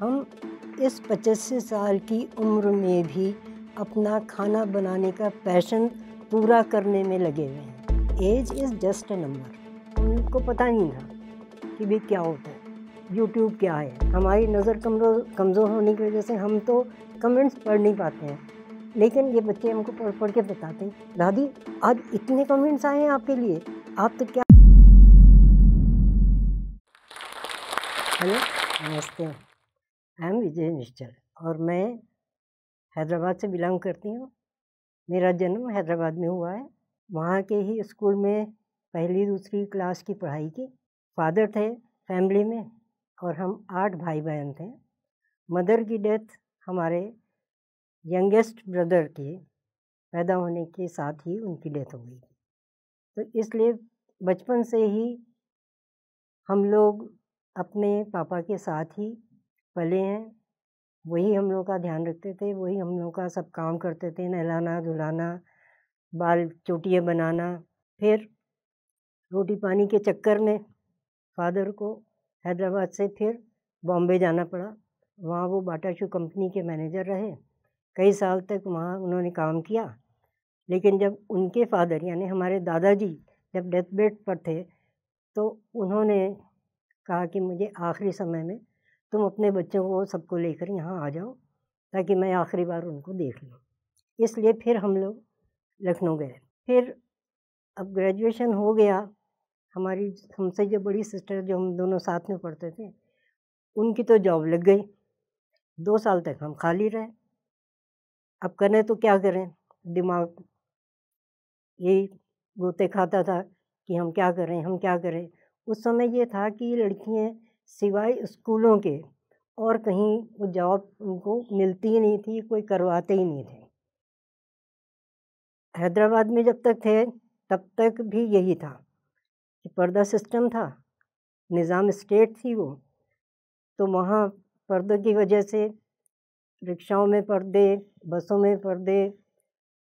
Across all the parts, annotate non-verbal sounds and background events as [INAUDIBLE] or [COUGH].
हम इस पचासी साल की उम्र में भी अपना खाना बनाने का पैशन पूरा करने में लगे हुए हैं age is just a number उनको पता नहीं था कि भी क्या होता है यूट्यूब क्या है हमारी नज़र कमजोर कमज़ोर होने की वजह से हम तो कमेंट्स पढ़ नहीं पाते हैं लेकिन ये बच्चे हमको पढ़ पढ़ के बताते हैं दादी आज इतने कमेंट्स आए हैं आपके लिए आप तो क्या हेलो नमस्ते आई एम विजय निश्चल और मैं हैदराबाद से बिलोंग करती हूँ मेरा जन्म हैदराबाद में हुआ है वहाँ के ही स्कूल में पहली दूसरी क्लास की पढ़ाई की फादर थे फैमिली में और हम आठ भाई बहन थे मदर की डेथ हमारे यंगेस्ट ब्रदर के पैदा होने के साथ ही उनकी डेथ हो गई तो इसलिए बचपन से ही हम लोग अपने पापा के साथ ही पले हैं वही हम लोग का ध्यान रखते थे वही हम लोग का सब काम करते थे नहलाना धुलाना बाल चोटियाँ बनाना फिर रोटी पानी के चक्कर में फादर को हैदराबाद से फिर बॉम्बे जाना पड़ा वहाँ वो बाटा शू कंपनी के मैनेजर रहे कई साल तक वहाँ उन्होंने काम किया लेकिन जब उनके फादर यानी हमारे दादाजी जब डेथ बेड पर थे तो उन्होंने कहा कि मुझे आखिरी समय में तुम अपने बच्चों को सबको लेकर यहाँ आ जाओ ताकि मैं आखिरी बार उनको देख लूँ इसलिए फिर हम लोग लखनऊ गए फिर अब ग्रेजुएशन हो गया हमारी हमसे जो बड़ी सिस्टर जो हम दोनों साथ में पढ़ते थे उनकी तो जॉब लग गई दो साल तक हम खाली रहे अब करें तो क्या करें दिमाग यही गोते खाता था कि हम क्या करें हम क्या करें उस समय ये था कि लड़कियाँ सिवाय स्कूलों के और कहीं वो जॉब उनको मिलती ही नहीं थी कोई करवाते ही नहीं थे हैदराबाद में जब तक थे तब तक भी यही था कि पर्दा सिस्टम था निज़ाम स्टेट थी वो तो वहाँ पर्दों की वजह से रिक्शाओं में पर्दे बसों में पर्दे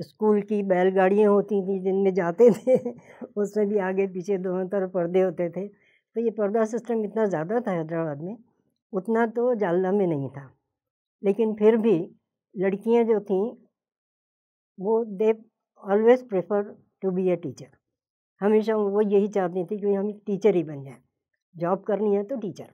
स्कूल की बैलगाड़ियाँ होती थी जिनमें जाते थे [LAUGHS] उसमें भी आगे पीछे दोनों तरफ पर्दे होते थे तो ये पर्दा सिस्टम इतना ज़्यादा था हैदराबाद में उतना तो जालना में नहीं था लेकिन फिर भी लड़कियाँ जो थीं वो they always prefer to be a teacher हमेशा वो यही चाहती थी कि हम टीचर ही बन जाए जॉब करनी है तो टीचर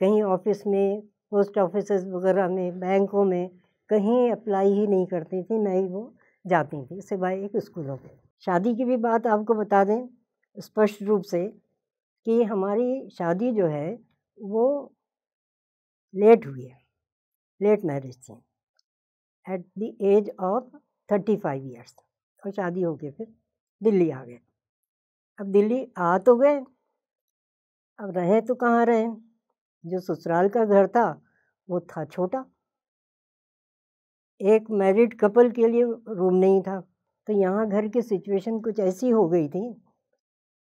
कहीं ऑफिस में पोस्ट ऑफिस वगैरह में बैंकों में कहीं अप्लाई ही नहीं करती थी ना ही वो जाती थी सिवाय एक स्कूलों के शादी की भी बात आपको बता दें स्पष्ट रूप से कि हमारी शादी जो है वो लेट हुई है लेट मैरिज थी at the age of thirty five years और शादी होके फिर दिल्ली आ गए अब दिल्ली आ तो गए अब रहे तो कहाँ रहे जो ससुराल का घर था वो था छोटा एक मैरिड कपल के लिए रूम नहीं था तो यहाँ घर की सिचुएशन कुछ ऐसी हो गई थी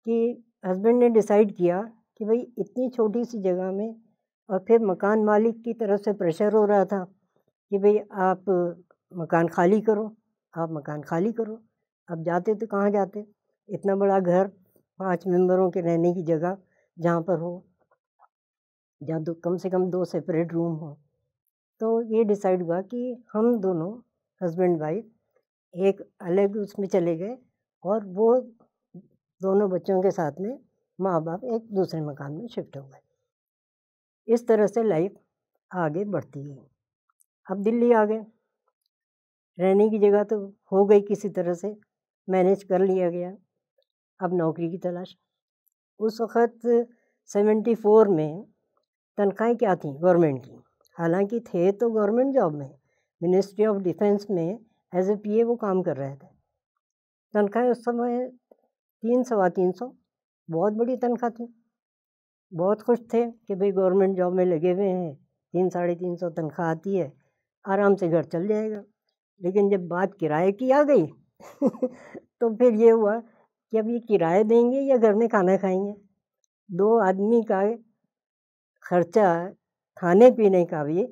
कि हस्बैंड ने डिसाइड किया कि भाई इतनी छोटी सी जगह में और फिर मकान मालिक की तरफ से प्रेशर हो रहा था कि भाई आप मकान खाली करो आप मकान खाली करो अब जाते तो कहाँ जाते इतना बड़ा घर पांच मेंबरों के रहने की जगह जहाँ पर हो जहाँ दो कम से कम दो सेपरेट रूम हो तो ये डिसाइड हुआ कि हम दोनों हस्बैंड वाइफ एक अलग उसमें चले गए और वो दोनों बच्चों के साथ में माँ बाप एक दूसरे मकान में शिफ्ट हो गए इस तरह से लाइफ आगे बढ़ती है अब दिल्ली आ गए रहने की जगह तो हो गई किसी तरह से मैनेज कर लिया गया अब नौकरी की तलाश उस वक़्त सेवेंटी फोर में तनख्वाहें क्या थी गवर्नमेंट की हालांकि थे तो गवर्नमेंट जॉब में मिनिस्ट्री ऑफ डिफेंस में एज ए पी ए वो काम कर रहे थे तनख्वाहें उस समय तीन सवा तीन सौ बहुत बड़ी तनख्वाह थी बहुत खुश थे कि भाई गवर्नमेंट जॉब में लगे हुए हैं तीन साढ़े तीन सौ तनख्वाह आती है आराम से घर चल जाएगा लेकिन जब बात किराए की आ गई [LAUGHS] तो फिर ये हुआ कि अब ये किराए देंगे या घर में खाना खाएंगे दो आदमी का खर्चा खाने पीने का भी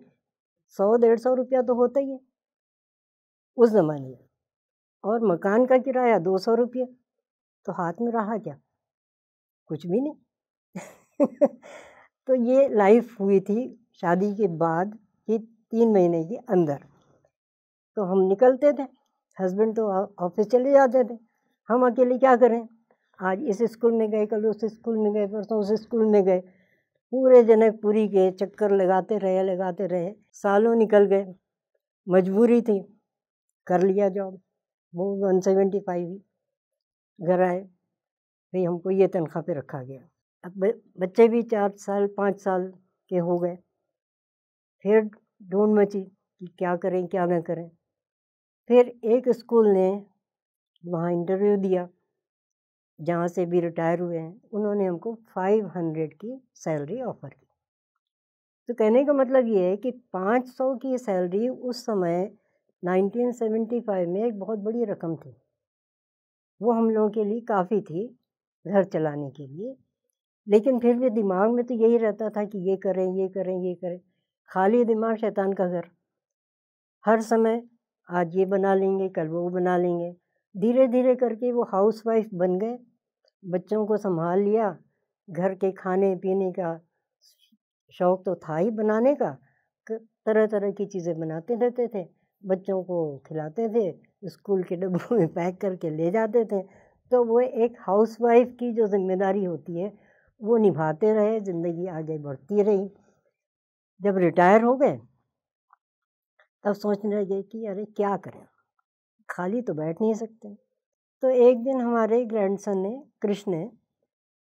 सौ डेढ़ सौ रुपया तो होता ही है उस ज़माने में और मकान का किराया दो सौ रुपये तो हाथ में रहा क्या कुछ भी नहीं [LAUGHS] तो ये लाइफ हुई थी शादी के बाद कि तीन महीने के अंदर तो हम निकलते थे हस्बैंड तो ऑफिस चले जाते थे हम अकेले क्या करें आज इस स्कूल में गए कल उस स्कूल में गए परसों उस स्कूल में गए पूरे जनकपुरी के चक्कर लगाते रहे लगाते रहे सालों निकल गए मजबूरी थी कर लिया जॉब वो वन सेवेंटी फाइव ही घर आए भाई हमको ये तनख्वाह पे रखा गया अब बच्चे भी चार साल पाँच साल के हो गए फिर ढूंढ मची कि क्या करें क्या ना करें फिर एक स्कूल ने वहाँ इंटरव्यू दिया जहाँ से भी रिटायर हुए हैं उन्होंने हमको फाइव हंड्रेड की सैलरी ऑफ़र की तो कहने का मतलब ये है कि पाँच सौ की सैलरी उस समय 1975 में एक बहुत बड़ी रकम थी वो हम लोगों के लिए काफ़ी थी घर चलाने के लिए लेकिन फिर भी दिमाग में तो यही रहता था कि ये करें ये करें ये करें खाली दिमाग शैतान का घर हर समय आज ये बना लेंगे कल वो बना लेंगे धीरे धीरे करके वो हाउस वाइफ बन गए बच्चों को संभाल लिया घर के खाने पीने का शौक़ तो था ही बनाने का तरह तरह की चीज़ें बनाते रहते थे बच्चों को खिलाते थे स्कूल के डब्बों में पैक करके ले जाते थे तो वो एक हाउसवाइफ की जो जिम्मेदारी होती है वो निभाते रहे ज़िंदगी आगे बढ़ती रही जब रिटायर हो गए तब सोचने लगे कि अरे क्या करें खाली तो बैठ नहीं सकते तो एक दिन हमारे ग्रैंडसन ने कृष्ण ने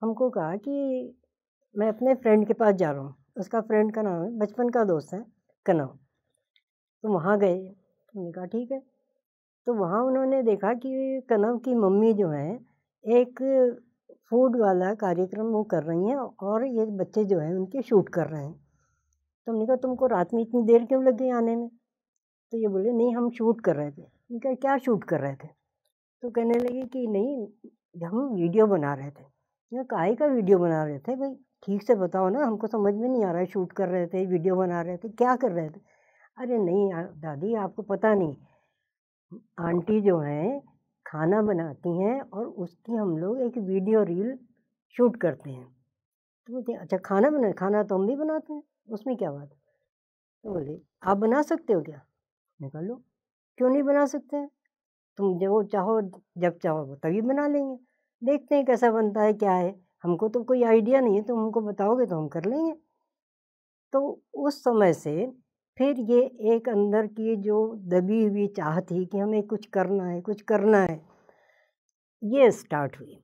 हमको कहा कि मैं अपने फ्रेंड के पास जा रहा हूँ उसका फ्रेंड का नाम है बचपन का दोस्त है कनव तो वहाँ गए हमने कहा ठीक है तो वहाँ उन्होंने देखा कि कनव की मम्मी जो है एक फूड वाला कार्यक्रम वो कर रही हैं और ये बच्चे जो हैं उनके शूट कर रहे हैं तो हमने कहा तुमको रात में इतनी देर क्यों लग गई आने में तो ये बोले नहीं हम शूट कर रहे थे उनका क्या शूट कर रहे थे तो कहने लगे कि नहीं हम वीडियो बना रहे थे या तो काहे का वीडियो बना रहे थे भाई ठीक से बताओ ना हमको समझ में नहीं आ रहा है शूट कर रहे थे वीडियो बना रहे थे क्या कर रहे थे अरे नहीं दादी आपको पता नहीं आंटी जो हैं खाना बनाती हैं और उसकी हम लोग एक वीडियो रील शूट करते हैं तो बोलते हैं अच्छा खाना बना खाना तो हम भी बनाते हैं उसमें क्या बात है तो बोले आप बना सकते हो क्या निकाल लो क्यों नहीं बना सकते हैं तुम जो चाहो जब चाहो तभी बना लेंगे देखते हैं कैसा बनता है क्या है हमको तो कोई आइडिया नहीं है तुम हमको बताओगे तो हम कर लेंगे तो उस समय से फिर ये एक अंदर की जो दबी हुई चाह थी कि हमें कुछ करना है कुछ करना है ये स्टार्ट हुई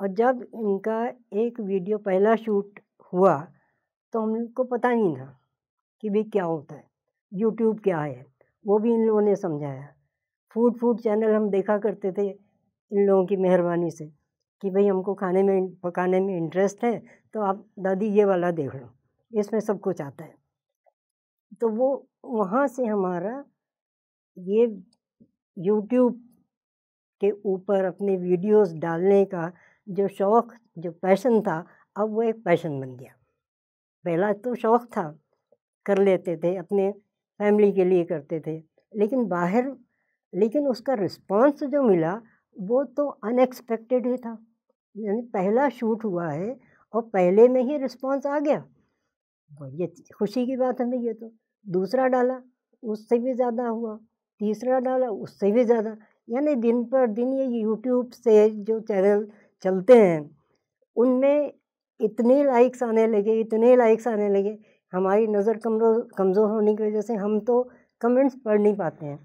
और जब इनका एक वीडियो पहला शूट हुआ तो हम को पता नहीं था कि भी क्या होता है यूट्यूब क्या है वो भी इन लोगों ने समझाया फूड फूड चैनल हम देखा करते थे इन लोगों की मेहरबानी से कि भाई हमको खाने में पकाने में इंटरेस्ट है तो आप दादी ये वाला देख लो इसमें सब कुछ आता है तो वो वहाँ से हमारा ये यूट्यूब के ऊपर अपने वीडियोस डालने का जो शौक़ जो पैशन था अब वो एक पैशन बन गया पहला तो शौक़ था कर लेते थे अपने फैमिली के लिए करते थे लेकिन बाहर लेकिन उसका रिस्पांस जो मिला वो तो अनएक्सपेक्टेड ही था यानी पहला शूट हुआ है और पहले में ही रिस्पांस आ गया ये खुशी की बात है ना ये तो दूसरा डाला उससे भी ज़्यादा हुआ तीसरा डाला उससे भी ज़्यादा यानी दिन पर दिन ये यूट्यूब से जो चैनल चलते हैं उनमें इतने लाइक्स आने लगे इतने लाइक्स आने लगे हमारी नज़र कमज़ोर कमज़ोर होने की वजह से हम तो कमेंट्स पढ़ नहीं पाते हैं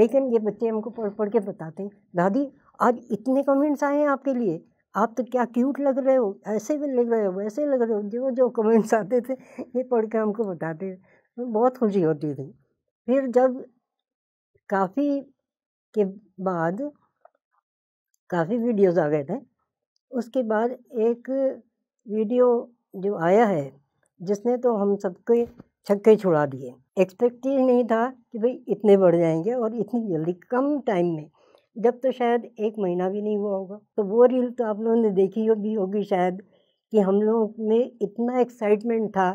लेकिन ये बच्चे हमको पढ़ पढ़ के बताते हैं दादी आज इतने कमेंट्स आए हैं आपके लिए आप तो क्या क्यूट लग रहे हो ऐसे भी लग रहे हो वैसे लग रहे हो जो जो कमेंट्स आते थे ये पढ़ के हमको बताते हैं बहुत खुशी होती थी फिर जब काफ़ी के बाद काफ़ी वीडियोस आ गए थे उसके बाद एक वीडियो जो आया है जिसने तो हम सबके छक्के छुड़ा दिए एक्सपेक्ट ही नहीं था कि भाई इतने बढ़ जाएंगे और इतनी जल्दी कम टाइम में जब तो शायद एक महीना भी नहीं हुआ होगा तो वो रील तो आप लोगों ने देखी होगी होगी शायद कि हम लोगों में इतना एक्साइटमेंट था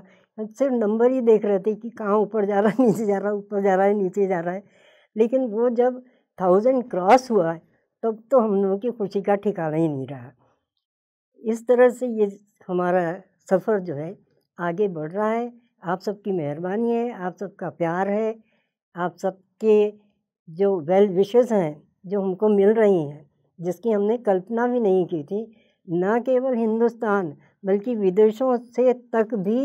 सिर्फ नंबर ही देख रहे थे कि कहाँ ऊपर जा रहा है नीचे जा रहा है ऊपर जा रहा है नीचे जा रहा है लेकिन वो जब थाउजेंड क्रॉस हुआ तब तो हम लोगों की खुशी का ठिकाना ही नहीं रहा इस तरह से ये हमारा सफ़र जो है आगे बढ़ रहा है आप सबकी मेहरबानी है आप सबका प्यार है आप सबके जो वेल विशेज़ हैं जो हमको मिल रही हैं जिसकी हमने कल्पना भी नहीं की थी ना केवल हिंदुस्तान बल्कि विदेशों से तक भी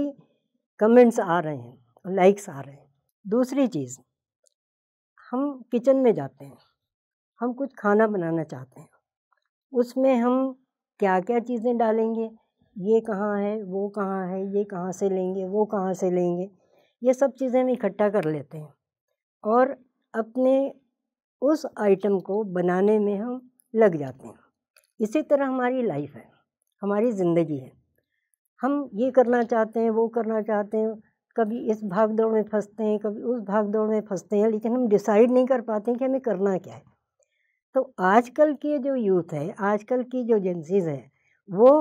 कमेंट्स आ रहे हैं लाइक्स आ रहे हैं दूसरी चीज़ हम किचन में जाते हैं हम कुछ खाना बनाना चाहते हैं उसमें हम क्या क्या चीज़ें डालेंगे ये कहाँ है वो कहाँ है ये कहाँ से लेंगे वो कहाँ से लेंगे ये सब चीज़ें हम इकट्ठा कर लेते हैं और अपने उस आइटम को बनाने में हम लग जाते हैं इसी तरह हमारी लाइफ है हमारी ज़िंदगी है हम ये करना चाहते हैं वो करना चाहते हैं कभी इस भाग दौड़ में फंसते हैं कभी उस भाग दौड़ में फंसते हैं लेकिन हम डिसाइड नहीं कर पाते हैं कि हमें करना क्या है तो आजकल के जो यूथ है आजकल की जो एजेंसीज हैं वो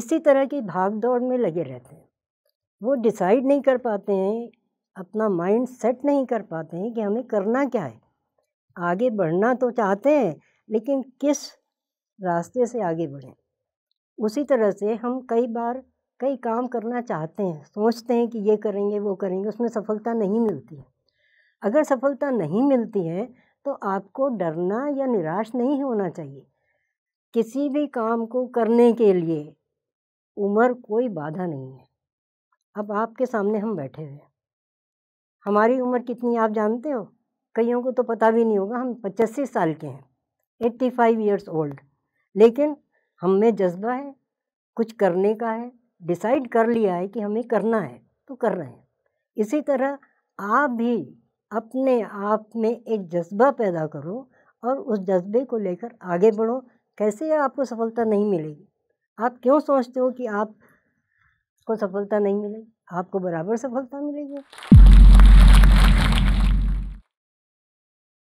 इसी तरह की भाग दौड़ में लगे रहते हैं वो डिसाइड नहीं कर पाते हैं अपना माइंड सेट नहीं कर पाते हैं कि हमें करना क्या है आगे बढ़ना तो चाहते हैं लेकिन किस रास्ते से आगे बढ़ें उसी तरह से हम कई बार कई काम करना चाहते हैं सोचते हैं कि ये करेंगे वो करेंगे उसमें सफलता नहीं मिलती है अगर सफलता नहीं मिलती है तो आपको डरना या निराश नहीं होना चाहिए किसी भी काम को करने के लिए उम्र कोई बाधा नहीं है अब आपके सामने हम बैठे हुए हैं हमारी उम्र कितनी आप जानते हो कईयों को तो पता भी नहीं होगा हम पचासी साल के हैं एट्टी फाइव ईयर्स ओल्ड लेकिन हम में जज्बा है कुछ करने का है डिसाइड कर लिया है कि हमें करना है तो कर रहे हैं इसी तरह आप भी अपने आप में एक जज्बा पैदा करो और उस जज्बे को लेकर आगे बढ़ो कैसे आपको सफलता नहीं मिलेगी आप क्यों सोचते हो कि आप को सफलता नहीं मिलेगी आपको बराबर सफलता मिलेगी